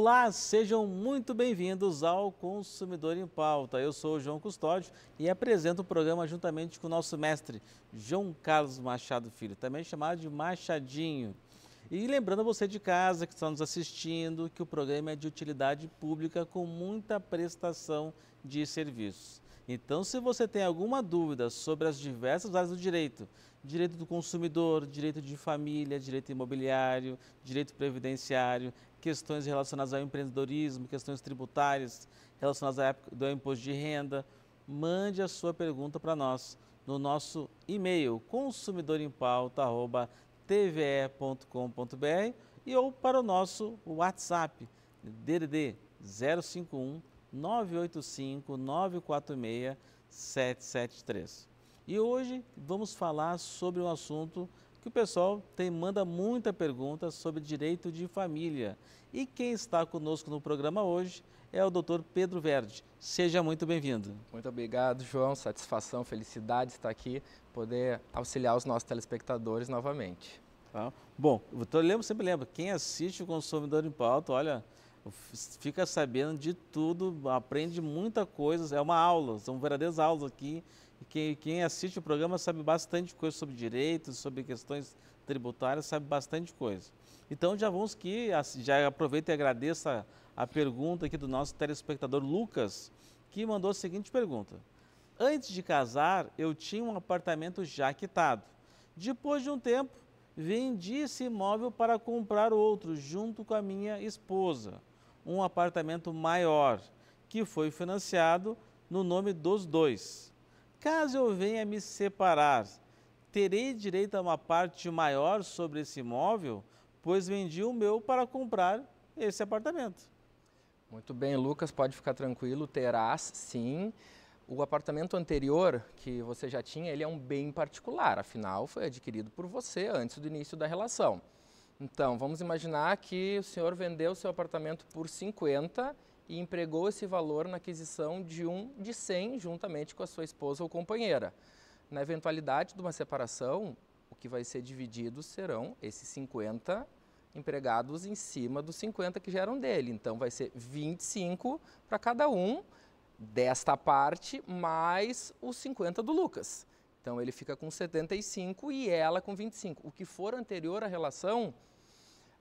Olá, sejam muito bem-vindos ao Consumidor em Pauta. Eu sou o João Custódio e apresento o programa juntamente com o nosso mestre, João Carlos Machado Filho, também chamado de Machadinho. E lembrando você de casa que está nos assistindo que o programa é de utilidade pública com muita prestação de serviços. Então, se você tem alguma dúvida sobre as diversas áreas do direito, direito do consumidor, direito de família, direito imobiliário, direito previdenciário, questões relacionadas ao empreendedorismo, questões tributárias relacionadas à época do imposto de renda, mande a sua pergunta para nós no nosso e-mail consumidorempauta@tve.com.br e ou para o nosso WhatsApp DDD 051 985 946 773. E hoje vamos falar sobre um assunto que o pessoal tem, manda muita pergunta sobre direito de família. E quem está conosco no programa hoje é o doutor Pedro Verde. Seja muito bem-vindo. Muito obrigado, João. Satisfação, felicidade estar aqui, poder auxiliar os nossos telespectadores novamente. Tá. Bom, eu lembro, sempre lembro, quem assiste o Consumidor em Pauta, olha, fica sabendo de tudo, aprende muita coisa, é uma aula, são verdadeiras aulas aqui quem, quem, assiste o programa sabe bastante coisa sobre direitos, sobre questões tributárias, sabe bastante coisa. Então já vamos que, já aproveito e agradeço a, a pergunta aqui do nosso telespectador Lucas, que mandou a seguinte pergunta. Antes de casar, eu tinha um apartamento já quitado. Depois de um tempo, vendi esse imóvel para comprar outro junto com a minha esposa, um apartamento maior, que foi financiado no nome dos dois. Caso eu venha me separar, terei direito a uma parte maior sobre esse imóvel, pois vendi o meu para comprar esse apartamento. Muito bem, Lucas, pode ficar tranquilo, terás sim. O apartamento anterior que você já tinha, ele é um bem particular, afinal foi adquirido por você antes do início da relação. Então, vamos imaginar que o senhor vendeu seu apartamento por 50 e empregou esse valor na aquisição de um de 100 juntamente com a sua esposa ou companheira. Na eventualidade de uma separação, o que vai ser dividido serão esses 50 empregados em cima dos 50 que já eram dele. Então vai ser 25 para cada um desta parte mais os 50 do Lucas. Então ele fica com 75 e ela com 25. O que for anterior à relação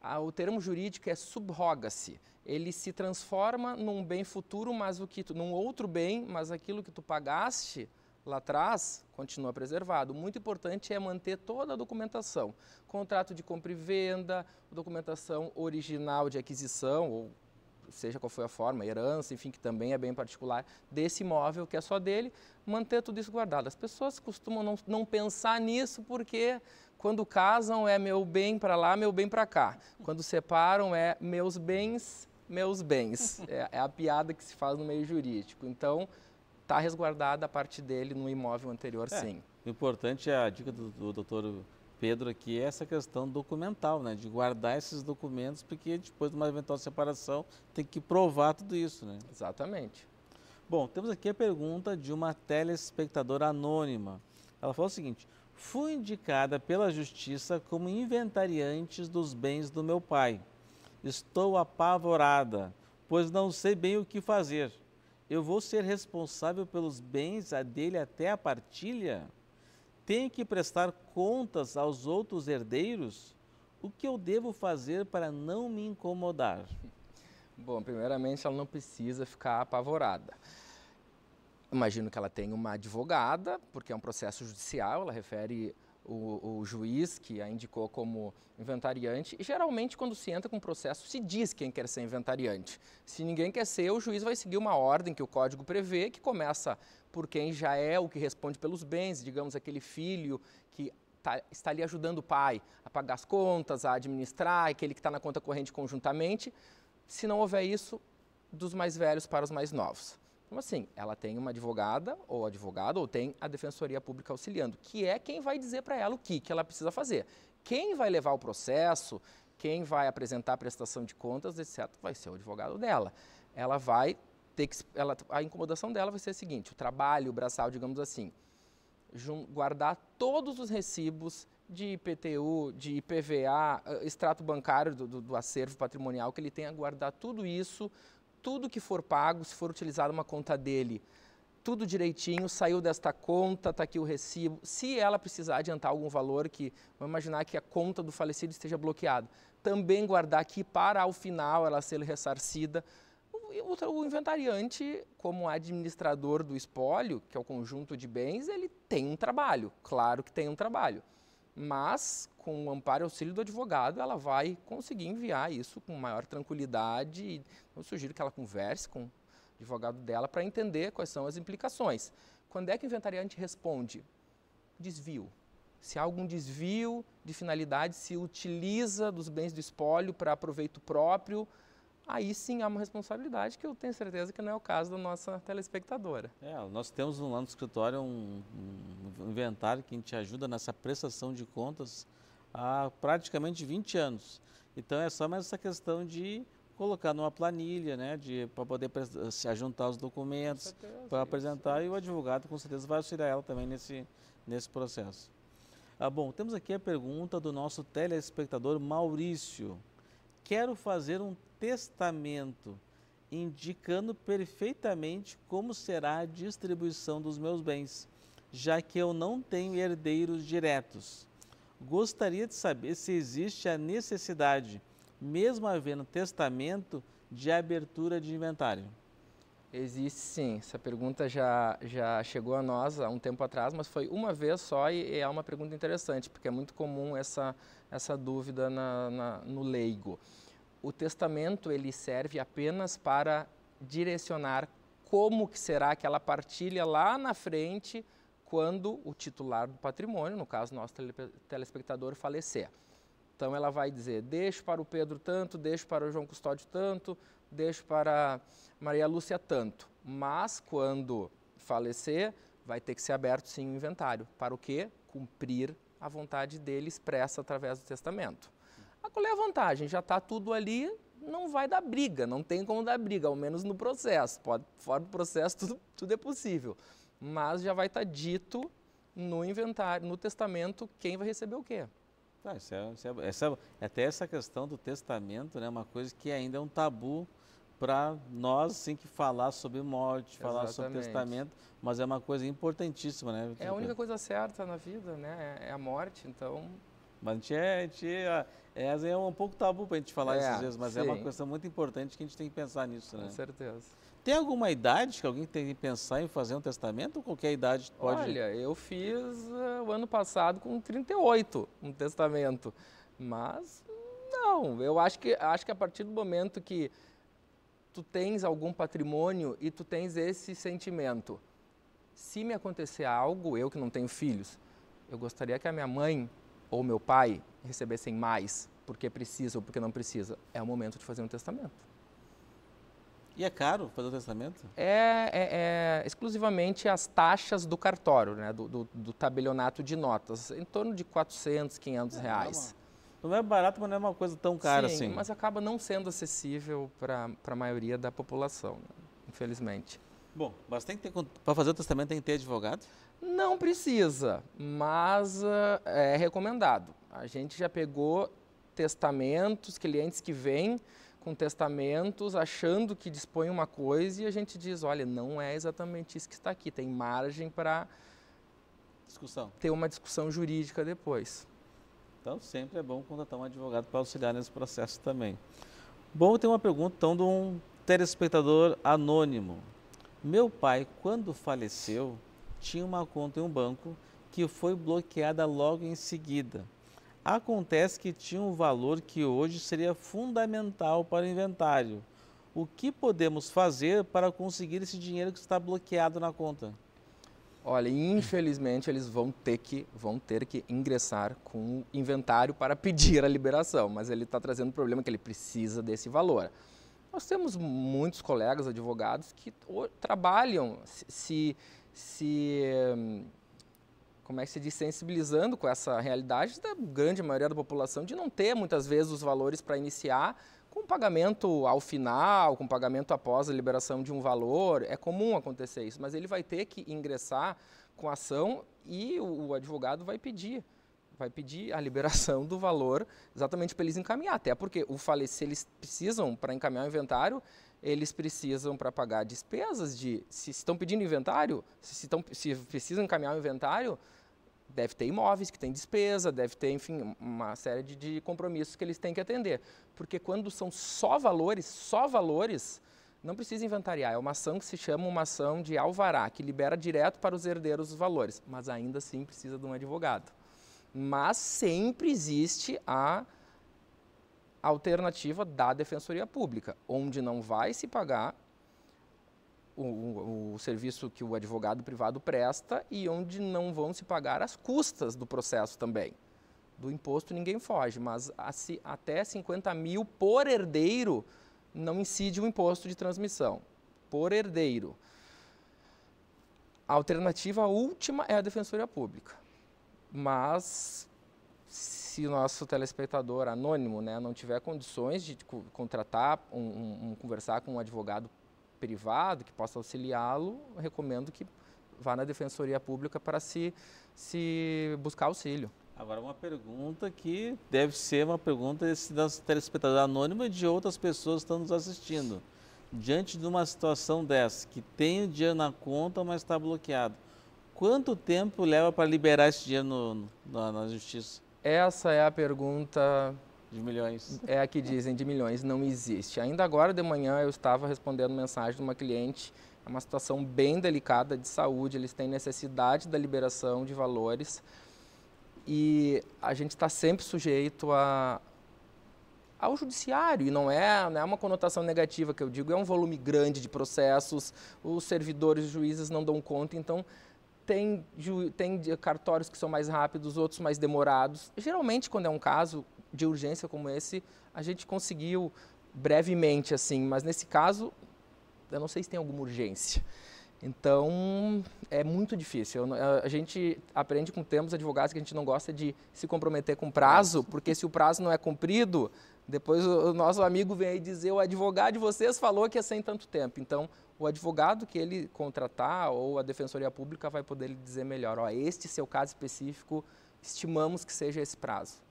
ah, o termo jurídico é subroga-se. Ele se transforma num bem futuro, mas o que tu, num outro bem, mas aquilo que tu pagaste lá atrás continua preservado. Muito importante é manter toda a documentação, contrato de compra e venda, documentação original de aquisição ou seja qual foi a forma, herança, enfim, que também é bem particular desse imóvel que é só dele, manter tudo isso guardado. As pessoas costumam não, não pensar nisso porque quando casam é meu bem para lá, meu bem para cá. Quando separam é meus bens, meus bens. É, é a piada que se faz no meio jurídico. Então, está resguardada a parte dele no imóvel anterior, é, sim. O importante é a dica do, do doutor Pedro aqui, é essa questão documental, né? De guardar esses documentos, porque depois de uma eventual separação tem que provar tudo isso, né? Exatamente. Bom, temos aqui a pergunta de uma telespectadora anônima. Ela falou o seguinte: fui indicada pela justiça como inventariante dos bens do meu pai. Estou apavorada, pois não sei bem o que fazer. Eu vou ser responsável pelos bens a dele até a partilha? Tenho que prestar contas aos outros herdeiros? O que eu devo fazer para não me incomodar? Bom, primeiramente ela não precisa ficar apavorada. Imagino que ela tenha uma advogada, porque é um processo judicial, ela refere o, o, juiz que a indicou como inventariante. E geralmente, quando se entra com um processo, se diz quem quer ser inventariante. Se ninguém quer ser, o juiz vai seguir uma ordem que o código prevê, que começa por quem já é o que responde pelos bens, digamos, aquele filho que Tá, está ali ajudando o pai a pagar as contas, a administrar, aquele que está na conta corrente conjuntamente. Se não houver isso, dos mais velhos para os mais novos. Como assim? Ela tem uma advogada ou advogado ou tem a defensoria pública auxiliando, que é quem vai dizer para ela o que, que ela precisa fazer. Quem vai levar o processo, quem vai apresentar a prestação de contas, etc., vai ser o advogado dela. Ela vai ter que. Ela, a incomodação dela vai ser a seguinte: o trabalho, o braçal, digamos assim, guardar todos os recibos de IPTU, de IPVA, ah, extrato bancário do, do, do acervo patrimonial que ele tenha, guardar tudo isso tudo que for pago, se for utilizada uma conta dele, tudo direitinho, saiu desta conta, está aqui o recibo. Se ela precisar adiantar algum valor, que vamos imaginar que a conta do falecido esteja bloqueada, também guardar aqui para ao final ela ser ressarcida. O inventariante, como administrador do espólio, que é o conjunto de bens, ele tem um trabalho, claro que tem um trabalho. Mas com o amparo e auxílio do advogado, ela vai conseguir enviar isso com maior tranquilidade. Eu sugiro que ela converse com o advogado dela para entender quais são as implicações. Quando é que o inventariante responde? Desvio. Se há algum desvio de finalidade, se utiliza dos bens do espólio para proveito próprio, aí sim há uma responsabilidade que eu tenho certeza que não é o caso da nossa telespectadora. É, nós temos lá no escritório um, um inventário que a gente ajuda nessa prestação de contas há praticamente 20 anos. Então é só mais essa questão de colocar numa planilha, né, de para poder eh, se ajuntar os documentos para é apresentar é e o advogado com certeza vai auxiliar ela também nesse nesse processo. Ah, bom, temos aqui a pergunta do nosso telespectador Maurício. Quero fazer um testamento indicando perfeitamente como será a distribuição dos meus bens, já que eu não tenho herdeiros diretos gostaria de saber se existe a necessidade, mesmo havendo testamento, de abertura de inventário. Existe sim, essa pergunta já, já chegou a nós há um tempo atrás, mas foi uma vez só e, e é uma pergunta interessante, porque é muito comum essa, essa dúvida na, na, no leigo. O testamento ele serve apenas para direcionar como que será aquela partilha lá na frente quando o titular do patrimônio, no caso nosso telespectador, falecer. Então ela vai dizer: deixo para o Pedro tanto, deixo para o João Custódio tanto, deixo para Maria Lúcia tanto. Mas quando falecer, vai ter que ser aberto sim o inventário. Para o quê? Cumprir a vontade dele expressa através do testamento. Ah, qual é a vantagem? Já está tudo ali, não vai dar briga, não tem como dar briga, ao menos no processo. Pode, fora do processo, tudo, tudo é possível mas já vai estar tá dito no inventário, no testamento, quem vai receber o quê. Tá, isso é, isso é, essa, até essa questão do testamento né, é né, uma coisa que ainda é um tabu para nós, assim que falar sobre morte, falar Exatamente. sobre testamento, mas é uma coisa importantíssima, né? É a única coisa certa na vida, né? É, é a morte, então... Mas a gente é, a gente é, é, é um pouco tabu para a gente falar é, esses dias, mas sim. é uma coisa muito importante que a gente tem que pensar nisso, né? Com certeza. Tem alguma idade que alguém tem que pensar em fazer um testamento? qualquer idade pode? Olha, eu fiz uh, o ano passado com 38 um testamento, mas não. Eu acho que acho que a partir do momento que tu tens algum patrimônio e tu tens esse sentimento, se me acontecer algo, eu que não tenho filhos, eu gostaria que a minha mãe ou meu pai recebessem mais, porque precisa ou porque não precisa. É o momento de fazer um testamento. E é caro fazer o testamento? É, é, é exclusivamente as taxas do cartório, né? Do, do, do, tabelionato de notas, em torno de 400, 500 é, reais. É não é barato, mas não é uma coisa tão cara Sim, assim. mas acaba não sendo acessível para a maioria da população, né? infelizmente. Bom, mas tem que ter, para fazer o testamento tem que ter advogado? Não precisa, mas uh, é recomendado. A gente já pegou testamentos, clientes que vêm com testamentos, achando que dispõe uma coisa e a gente diz, olha, não é exatamente isso que está aqui, tem margem para discussão. Ter uma discussão jurídica depois. Então sempre é bom contratar um advogado para auxiliar nesse processo também. Bom, tem uma pergunta então de um telespectador anônimo. Meu pai, quando faleceu, tinha uma conta em um banco que foi bloqueada logo em seguida. Acontece que tinha um valor que hoje seria fundamental para o inventário. O que podemos fazer para conseguir esse dinheiro que está bloqueado na conta? Olha, infelizmente eles vão ter que vão ter que ingressar com o inventário para pedir a liberação, mas ele está trazendo o um problema que ele precisa desse valor. Nós temos muitos colegas advogados que trabalham se, se hum, como é que se diz, sensibilizando com essa realidade da grande maioria da população de não ter muitas vezes os valores para iniciar com pagamento ao final, com pagamento após a liberação de um valor. É comum acontecer isso, mas ele vai ter que ingressar com a ação e o, advogado vai pedir vai pedir a liberação do valor exatamente para eles encaminhar. Até porque o falecido, eles precisam, para encaminhar o inventário, eles precisam para pagar despesas de. Se estão pedindo inventário, se, estão, se precisam encaminhar o inventário, deve ter imóveis que tem despesa, deve ter, enfim, uma série de, de, compromissos que eles têm que atender. Porque quando são só valores, só valores, não precisa inventariar. É uma ação que se chama uma ação de alvará, que libera direto para os herdeiros os valores, mas ainda assim precisa de um advogado. Mas sempre existe a alternativa da defensoria pública, onde não vai se pagar o, o, o, serviço que o advogado privado presta e onde não vão se pagar as custas do processo também. Do imposto ninguém foge, mas a, se, até 50 mil por herdeiro não incide o imposto de transmissão. Por herdeiro. A alternativa última é a defensoria pública. Mas se o nosso telespectador anônimo né, não tiver condições de contratar, um, um, um, conversar com um advogado privado que possa auxiliá-lo, recomendo que vá na Defensoria Pública para se, se buscar auxílio. Agora, uma pergunta que deve ser uma pergunta das telespectadores anônima e de outras pessoas que estão nos assistindo. Diante de uma situação dessa, que tem o dinheiro na conta, mas está bloqueado, quanto tempo leva para liberar esse dinheiro no, no, na justiça? Essa é a pergunta de milhões. É a que dizem de milhões, não existe. Ainda agora de manhã eu estava respondendo mensagem de uma cliente, é uma situação bem delicada de saúde, eles têm necessidade da liberação de valores e a gente está sempre sujeito a, ao judiciário e não é, não é uma conotação negativa que eu digo, é um volume grande de processos, os servidores, os juízes não dão conta, então tem, tem cartórios que são mais rápidos, outros mais demorados. Geralmente, quando é um caso de urgência como esse, a gente conseguiu brevemente, assim, mas nesse caso, eu não sei se tem alguma urgência. Então, é muito difícil. a gente aprende com termos advogados que a gente não gosta de se comprometer com prazo, porque se o prazo não é cumprido, depois o nosso amigo vem aí dizer, o advogado de vocês falou que é sem tanto tempo. Então, o advogado que ele contratar ou a Defensoria Pública vai poder lhe dizer melhor, ó, este seu caso específico, estimamos que seja esse prazo.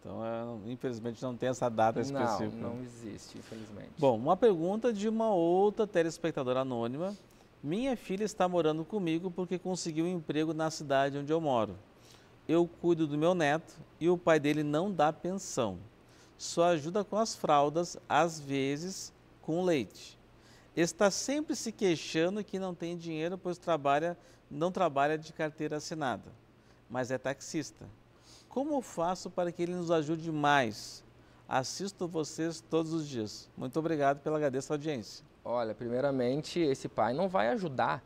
Então, é, infelizmente, não tem essa data específica. Não, não existe, infelizmente. Bom, uma pergunta de uma outra telespectadora anônima. Minha filha está morando comigo porque conseguiu um emprego na cidade onde eu moro. Eu cuido do meu neto e o pai dele não dá pensão. Só ajuda com as fraldas, às vezes com leite. Está sempre se queixando que não tem dinheiro, pois trabalha, não trabalha de carteira assinada, mas é taxista como faço para que Ele nos ajude mais? Assisto vocês todos os dias. Muito obrigado pela agradeça audiência. Olha, primeiramente, esse pai não vai ajudar,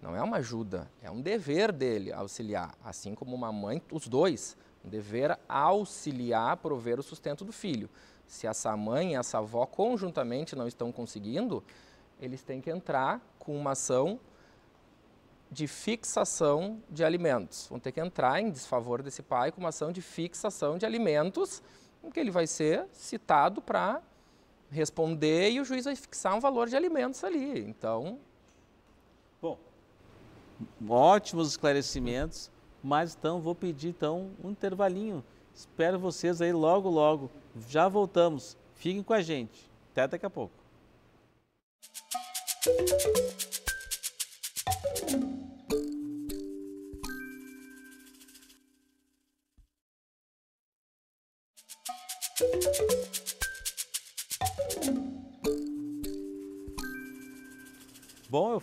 não é uma ajuda, é um dever dele auxiliar, assim como uma mãe, os dois, um dever auxiliar, prover o sustento do filho. Se essa mãe e essa avó conjuntamente não estão conseguindo, eles têm que entrar com uma ação de fixação de alimentos. Vão ter que entrar em desfavor desse pai com uma ação de fixação de alimentos, em que ele vai ser citado para responder e o juiz vai fixar um valor de alimentos ali. Então. Bom, ótimos esclarecimentos, mas então vou pedir então um intervalinho. Espero vocês aí logo, logo. Já voltamos. Fiquem com a gente. Até daqui a pouco.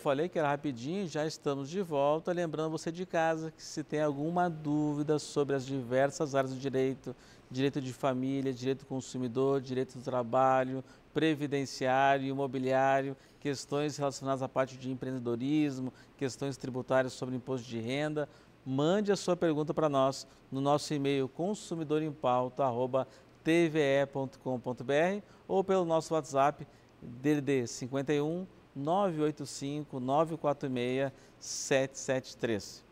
falei que era rapidinho, já estamos de volta. Lembrando você de casa que se tem alguma dúvida sobre as diversas áreas do direito, direito de família, direito do consumidor, direito do trabalho, previdenciário, imobiliário, questões relacionadas à parte de empreendedorismo, questões tributárias sobre imposto de renda, mande a sua pergunta para nós no nosso e-mail consumidorempauta@tve.com.br ou pelo nosso WhatsApp DD 51 985 946 773.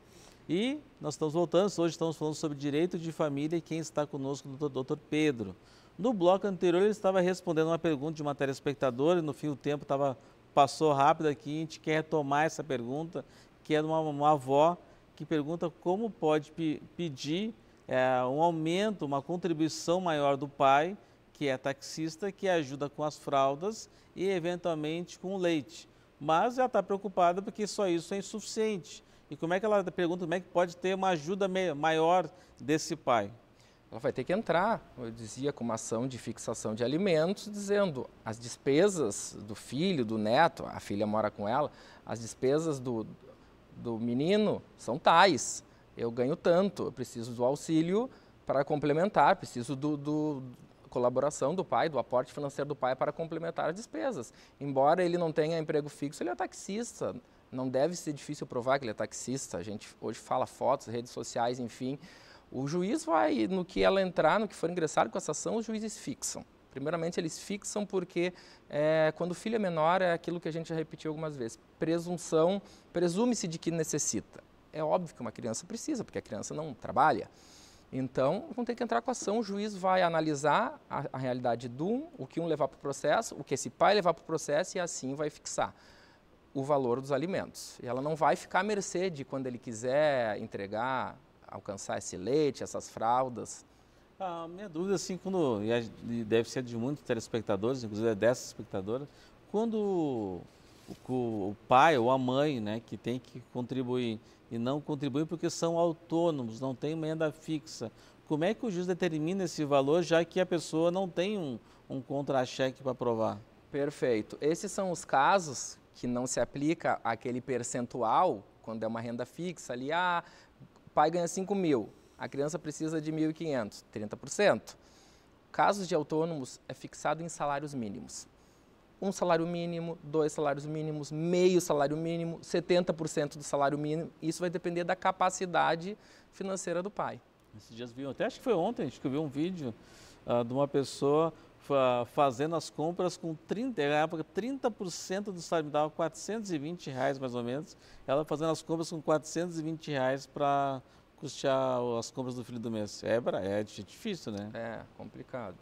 E nós estamos voltando, hoje estamos falando sobre direito de família e quem está conosco, o Dr Pedro. No bloco anterior ele estava respondendo uma pergunta de uma telespectadora e no fim do tempo estava, passou rápido aqui, a gente quer retomar essa pergunta, que é de uma, uma avó que pergunta como pode pedir é, um aumento, uma contribuição maior do pai que é taxista, que ajuda com as fraldas e eventualmente com o leite. Mas ela está preocupada porque só isso é insuficiente. E como é que ela pergunta como é que pode ter uma ajuda maior desse pai? Ela vai ter que entrar, eu dizia, com uma ação de fixação de alimentos, dizendo as despesas do filho, do neto, a filha mora com ela, as despesas do, do menino são tais. Eu ganho tanto, eu preciso do auxílio para complementar, preciso do, do, colaboração do pai, do aporte financeiro do pai para complementar as despesas. Embora ele não tenha emprego fixo, ele é taxista. Não deve ser difícil provar que ele é taxista. A gente hoje fala fotos, redes sociais, enfim. O juiz vai, no que ela entrar, no que for ingressar com essa ação, os juízes fixam. Primeiramente, eles fixam porque é, quando o filho é menor, é aquilo que a gente já repetiu algumas vezes: presunção, presume-se de que necessita. É óbvio que uma criança precisa, porque a criança não trabalha. Então, vão ter que entrar com ação, o juiz vai analisar a, a realidade do um, o que um levar para o processo, o que esse pai levar para o processo e assim vai fixar o valor dos alimentos. E ela não vai ficar à mercê de quando ele quiser entregar, alcançar esse leite, essas fraldas. A minha dúvida, assim, quando, e deve ser de muitos telespectadores, inclusive é dessa espectadora, quando o, o, o pai ou a mãe, né, que tem que contribuir, e não contribuem porque são autônomos, não têm renda fixa. Como é que o juiz determina esse valor, já que a pessoa não tem um, um contra-cheque para provar? Perfeito. Esses são os casos que não se aplica aquele percentual, quando é uma renda fixa, ali, ah, o pai ganha 5 mil, a criança precisa de 1.500, 30%. Casos de autônomos é fixado em salários mínimos um salário mínimo, dois salários mínimos, meio salário mínimo, 70% do salário mínimo. Isso vai depender da capacidade financeira do pai. Esses dias viu, até acho que foi ontem, acho que eu vi um vídeo uh, de uma pessoa fazendo as compras com 30, na época 30% do salário, dava 420 reais mais ou menos, ela fazendo as compras com 420 reais para custear as compras do filho do mês. É, é difícil, né? É, complicado.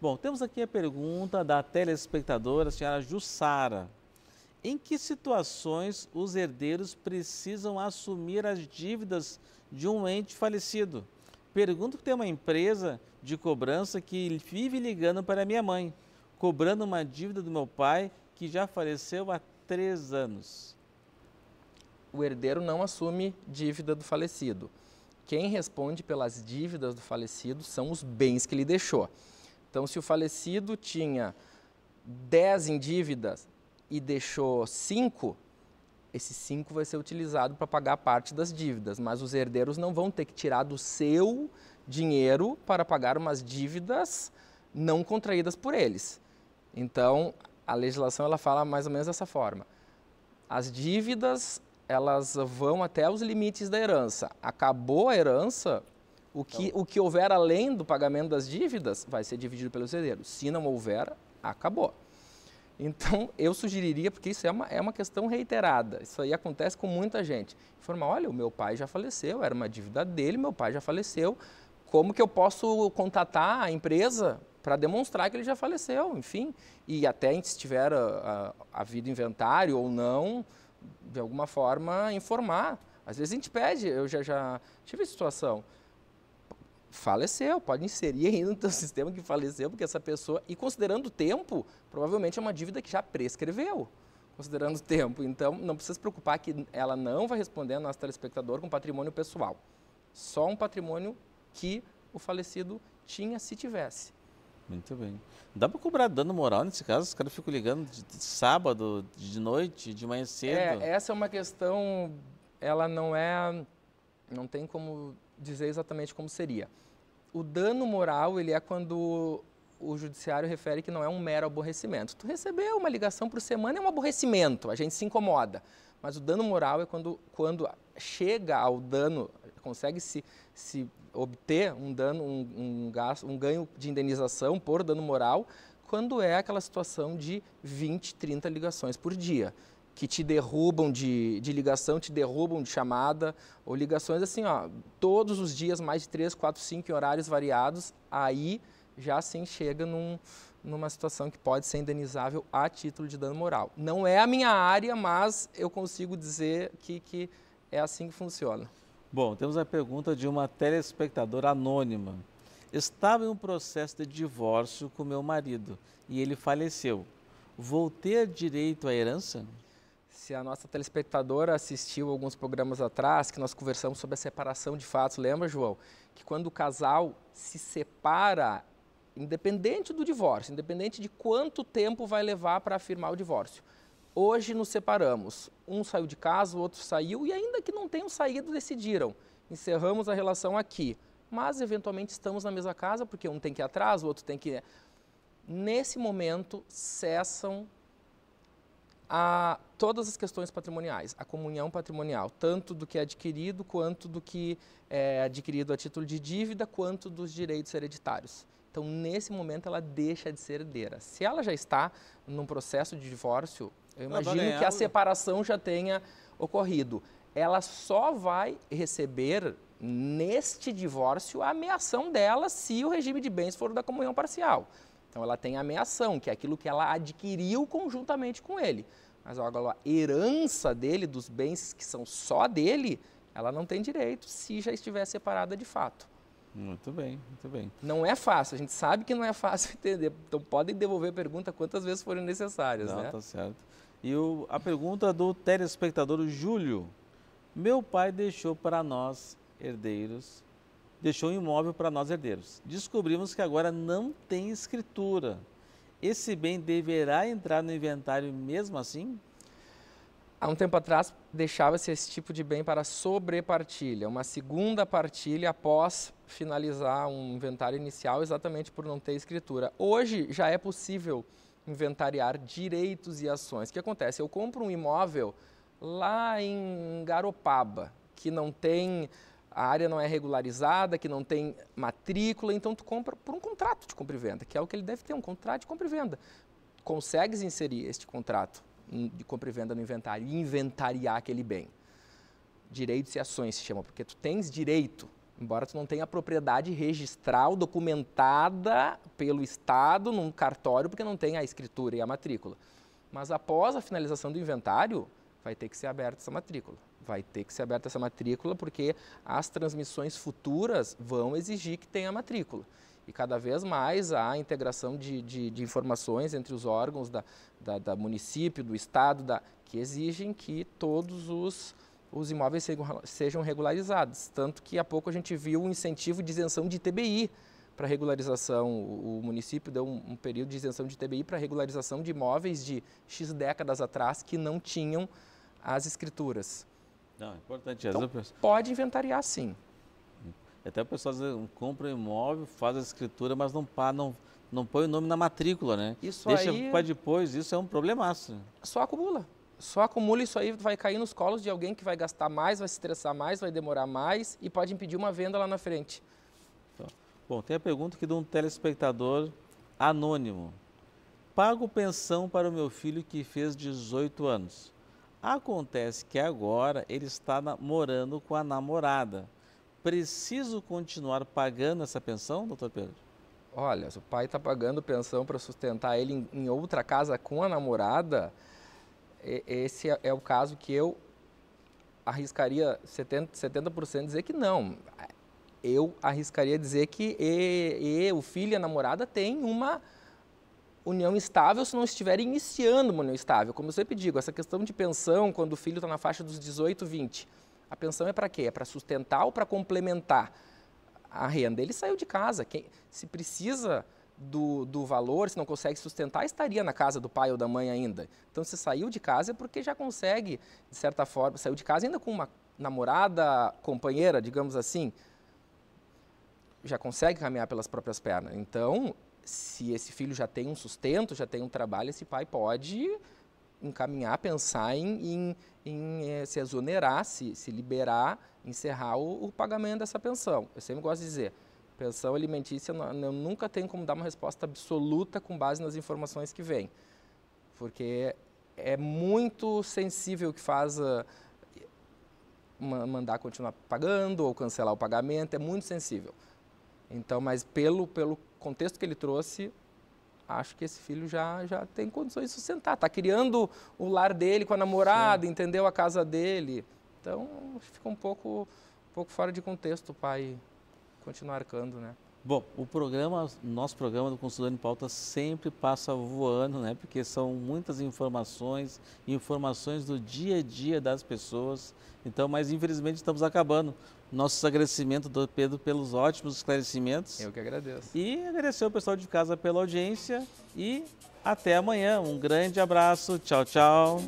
Bom, temos aqui a pergunta da telespectadora, senhora Jussara. Em que situações os herdeiros precisam assumir as dívidas de um ente falecido? Pergunto que tem uma empresa de cobrança que vive ligando para minha mãe, cobrando uma dívida do meu pai que já faleceu há três anos. O herdeiro não assume dívida do falecido. Quem responde pelas dívidas do falecido são os bens que ele deixou. Então, se o falecido tinha 10 em dívidas e deixou 5, esse 5 vai ser utilizado para pagar parte das dívidas, mas os herdeiros não vão ter que tirar do seu dinheiro para pagar umas dívidas não contraídas por eles. Então, a legislação ela fala mais ou menos dessa forma. As dívidas, elas vão até os limites da herança. Acabou a herança, o que, então, o que houver além do pagamento das dívidas vai ser dividido pelo herdeiro. Se não houver, acabou. Então, eu sugeriria, porque isso é uma, é uma questão reiterada, isso aí acontece com muita gente. Informar, olha, o meu pai já faleceu, era uma dívida dele, meu pai já faleceu, como que eu posso contatar a empresa para demonstrar que ele já faleceu, enfim. E até se tiver a, ah, a, ah, a vida inventário ou não, de alguma forma informar. Às vezes a gente pede, eu já, já tive situação, faleceu, pode inserir ainda no teu sistema que faleceu, porque essa pessoa, e considerando o tempo, provavelmente é uma dívida que já prescreveu, considerando o tempo. Então, não precisa se preocupar que ela não vai responder ao nosso telespectador com patrimônio pessoal. Só um patrimônio que o falecido tinha se tivesse. Muito bem. Dá para cobrar dano moral nesse caso? Os caras ficam ligando de, de sábado, de noite, de manhã é, cedo? É, essa é uma questão, ela não é, não tem como dizer exatamente como seria. O dano moral, ele é quando o judiciário refere que não é um mero aborrecimento. Tu recebeu uma ligação por semana é um aborrecimento, a gente se incomoda. Mas o dano moral é quando, quando chega ao dano, consegue se, se obter um dano, um, um, gasto, um ganho de indenização por dano moral, quando é aquela situação de 20, 30 ligações por dia que te derrubam de, de ligação, te derrubam de chamada, ou ligações assim, ó, todos os dias, mais de 3, 4, 5 em horários variados, aí já sim chega num, numa situação que pode ser indenizável a título de dano moral. Não é a minha área, mas eu consigo dizer que, que é assim que funciona. Bom, temos a pergunta de uma telespectadora anônima. Estava em um processo de divórcio com meu marido e ele faleceu. Vou ter direito à herança? Se a nossa telespectadora assistiu alguns programas atrás, que nós conversamos sobre a separação de fatos, lembra, João? Que quando o casal se separa, independente do divórcio, independente de quanto tempo vai levar para afirmar o divórcio, hoje nos separamos. Um saiu de casa, o outro saiu, e ainda que não tenham saído, decidiram. Encerramos a relação aqui. Mas, eventualmente, estamos na mesma casa, porque um tem que ir atrás, o outro tem que. Nesse momento, cessam a todas as questões patrimoniais, a comunhão patrimonial, tanto do que é adquirido quanto do que é adquirido a título de dívida, quanto dos direitos hereditários. Então, nesse momento, ela deixa de ser herdeira. Se ela já está num processo de divórcio, eu imagino que a separação já tenha ocorrido. Ela só vai receber neste divórcio a ameação dela se o regime de bens for da comunhão parcial. Então ela tem a ameação que é aquilo que ela adquiriu conjuntamente com ele. Mas agora a herança dele, dos bens que são só dele, ela não tem direito se já estiver separada de fato. Muito bem, muito bem. Não é fácil, a gente sabe que não é fácil entender. Então podem devolver a pergunta quantas vezes forem necessárias, não, né? Tá certo. E o, a pergunta do telespectador Júlio. Meu pai deixou para nós, herdeiros, deixou o imóvel para nós herdeiros. Descobrimos que agora não tem escritura. Esse bem deverá entrar no inventário mesmo assim? Há um tempo atrás, deixava-se esse tipo de bem para sobrepartilha, uma segunda partilha após finalizar um inventário inicial, exatamente por não ter escritura. Hoje já é possível inventariar direitos e ações. O que acontece? Eu compro um imóvel lá em Garopaba, que não tem a área não é regularizada, que não tem matrícula, então tu compra por um contrato de compra e venda, que é o que ele deve ter, um contrato de compra e venda. Consegues inserir este contrato de compra e venda no inventário e inventariar aquele bem. Direitos e ações se chama, porque tu tens direito, embora tu não tenha a propriedade registral documentada pelo Estado num cartório, porque não tem a escritura e a matrícula. Mas após a finalização do inventário, vai ter que ser aberta essa matrícula vai ter que ser aberta essa matrícula porque as transmissões futuras vão exigir que tenha matrícula. E cada vez mais a integração de, de, de informações entre os órgãos da, da, da município, do estado, da, que exigem que todos os, os imóveis sejam regularizados. Tanto que há pouco a gente viu um incentivo de isenção de TBI para regularização. O, município deu um, um período de isenção de TBI para regularização de imóveis de X décadas atrás que não tinham as escrituras. Não, é importante. Então, pessoa... Pode inventariar sim. Até o pessoal compra um imóvel, faz a escritura, mas não, pá, não, não põe o nome na matrícula, né? Isso Deixa aí... para depois, isso é um problemaço. Só acumula. Só acumula isso aí, vai cair nos colos de alguém que vai gastar mais, vai se estressar mais, vai demorar mais e pode impedir uma venda lá na frente. bom, tem a pergunta aqui de um telespectador anônimo. Pago pensão para o meu filho que fez 18 anos Acontece que agora ele está morando com a namorada. Preciso continuar pagando essa pensão, doutor Pedro? Olha, se o pai está pagando pensão para sustentar ele em, em outra casa com a namorada, esse é, é o caso que eu arriscaria 70%, 70 dizer que não. Eu arriscaria dizer que e, e, o filho e a namorada têm uma união estável se não estiver iniciando uma união estável. Como eu sempre digo, essa questão de pensão, quando o filho está na faixa dos 18, 20, a pensão é para quê? É para sustentar ou para complementar a renda? Ele saiu de casa. Quem, se precisa do, do valor, se não consegue sustentar, estaria na casa do pai ou da mãe ainda. Então, se saiu de casa é porque já consegue, de certa forma, saiu de casa ainda com uma namorada, companheira, digamos assim, já consegue caminhar pelas próprias pernas. Então, se esse filho já tem um sustento, já tem um trabalho, esse pai pode encaminhar, pensar em, em, em eh, se exonerar, se, se liberar, encerrar o, o, pagamento dessa pensão. Eu sempre gosto de dizer, pensão alimentícia, eu nunca tenho como dar uma resposta absoluta com base nas informações que vêm, porque é muito sensível o que faz eh, mandar continuar pagando ou cancelar o pagamento, é muito sensível. Então, mas pelo, pelo contexto que ele trouxe, acho que esse filho já, já tem condições de sustentar. Está criando o lar dele com a namorada, Sim. entendeu a casa dele. Então, fica um pouco, um pouco fora de contexto o pai continuar arcando, né? Bom, o programa, nosso programa do Consultor em Pauta sempre passa voando, né? Porque são muitas informações, informações do dia a dia das pessoas. Então, mas infelizmente estamos acabando nossos agradecimento, do Pedro, pelos ótimos esclarecimentos. Eu que agradeço. E agradecer ao pessoal de casa pela audiência e até amanhã. Um grande abraço. Tchau, tchau.